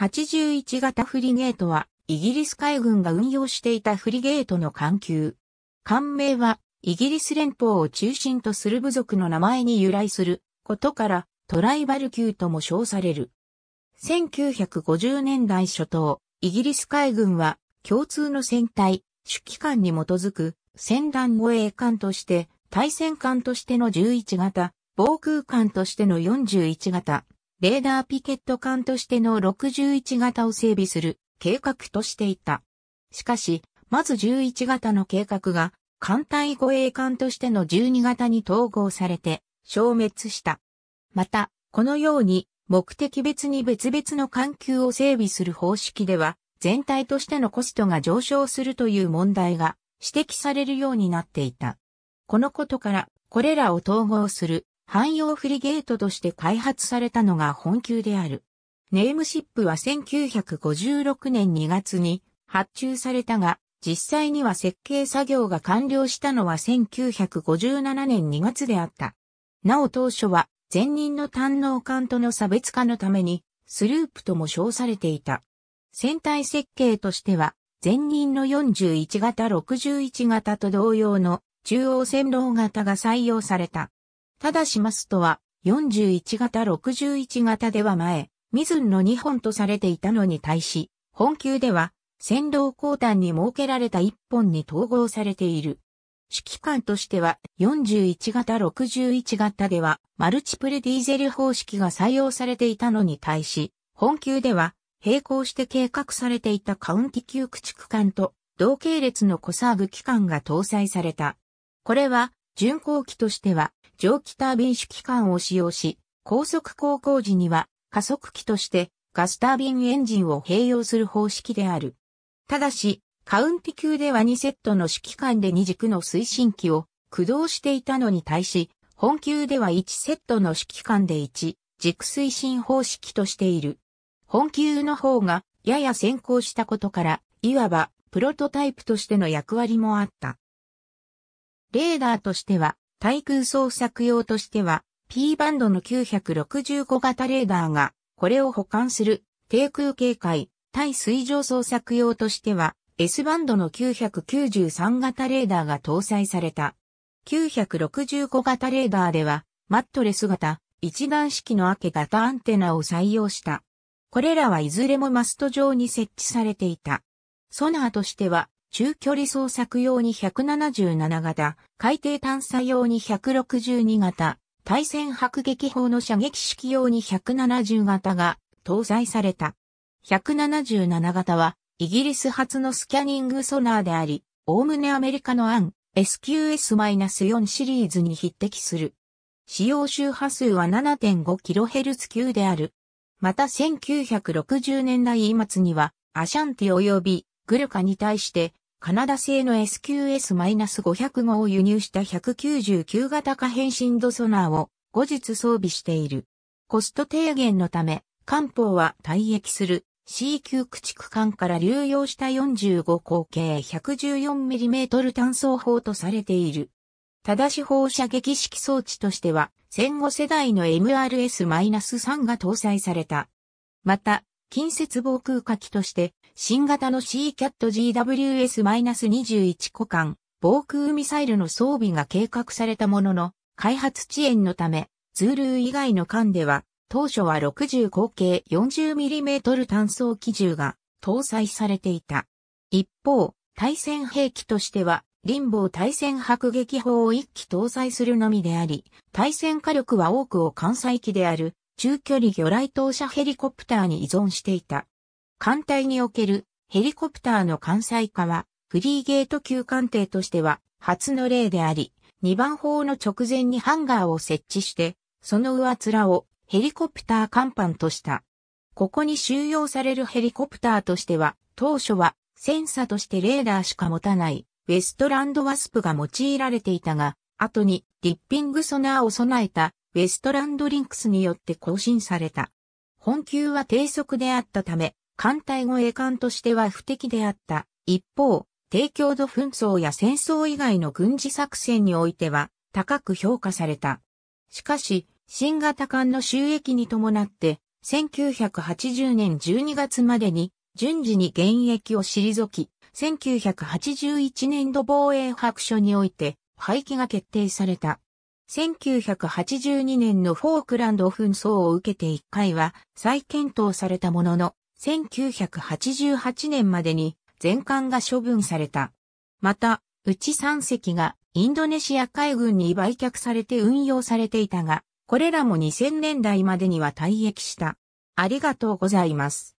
81型フリゲートは、イギリス海軍が運用していたフリゲートの艦級。艦名は、イギリス連邦を中心とする部族の名前に由来することから、トライバル級とも称される。1950年代初頭、イギリス海軍は、共通の戦隊、主機関に基づく、戦団護衛艦として、対戦艦としての11型、防空艦としての41型、レーダーピケット艦としての61型を整備する計画としていた。しかし、まず11型の計画が、艦隊護衛艦としての12型に統合されて、消滅した。また、このように、目的別に別々の艦級を整備する方式では、全体としてのコストが上昇するという問題が指摘されるようになっていた。このことから、これらを統合する汎用フリゲートとして開発されたのが本級である。ネームシップは1956年2月に発注されたが、実際には設計作業が完了したのは1957年2月であった。なお当初は前任の単能艦との差別化のためにスループとも称されていた。船体設計としては前任の41型61型と同様の中央線路型が採用された。ただしマストは、41型61型では前、ミズンの2本とされていたのに対し、本級では、先導後端に設けられた1本に統合されている。指揮官としては、41型61型では、マルチプルディーゼル方式が採用されていたのに対し、本級では、並行して計画されていたカウンティ級駆逐艦と、同系列のコサーグ機関が搭載された。これは、巡航機としては、蒸気タービン主機関を使用し、高速航行時には加速器としてガスタービンエンジンを併用する方式である。ただし、カウンティ級では2セットの主機関で2軸の推進機を駆動していたのに対し、本級では1セットの主機関で1軸推進方式としている。本級の方がやや先行したことから、いわばプロトタイプとしての役割もあった。レーダーとしては、対空捜索用としては、P バンドの965型レーダーが、これを保管する、低空警戒、対水上捜索用としては、S バンドの993型レーダーが搭載された。965型レーダーでは、マットレス型、一段式の明け型アンテナを採用した。これらはいずれもマスト上に設置されていた。ソナーとしては、中距離捜索用に177型、海底探査用に162型、対戦迫撃砲の射撃式用に170型が搭載された。177型は、イギリス初のスキャニングソナーであり、おおむねアメリカの案 SQS-4 シリーズに匹敵する。使用周波数は 7.5kHz 級である。また1960年代末には、アシャンティ及びグルカに対してカナダ製の s q s 5 0号を輸入した199型可変振度ソナーを後日装備している。コスト低減のため、艦砲は退役する C 級駆逐艦から流用した45口径 114mm 単装砲とされている。ただし放射撃式装置としては戦後世代の MRS-3 が搭載された。また、近接防空火器として、新型の CCAT-GWS-21 個間、防空ミサイルの装備が計画されたものの、開発遅延のため、ズールー以外の間では、当初は60口径 40mm 単装機銃が搭載されていた。一方、対戦兵器としては、ボ防対戦迫撃砲を1機搭載するのみであり、対戦火力は多くを関西機である中距離魚雷投射ヘリコプターに依存していた。艦隊におけるヘリコプターの艦載化は、フリーゲート級艦艇としては初の例であり、2番砲の直前にハンガーを設置して、その上面をヘリコプター甲板とした。ここに収容されるヘリコプターとしては、当初はセンサとしてレーダーしか持たないウェストランドワスプが用いられていたが、後にリッピングソナーを備えたウェストランドリンクスによって更新された。本級は低速であったため、艦隊護衛艦としては不適であった。一方、低強度紛争や戦争以外の軍事作戦においては高く評価された。しかし、新型艦の収益に伴って、1980年12月までに順次に現役を退き、1981年度防衛白書において廃棄が決定された。1982年のフォークランド紛争を受けて1回は再検討されたものの、1988年までに全艦が処分された。また、うち3隻がインドネシア海軍に売却されて運用されていたが、これらも2000年代までには退役した。ありがとうございます。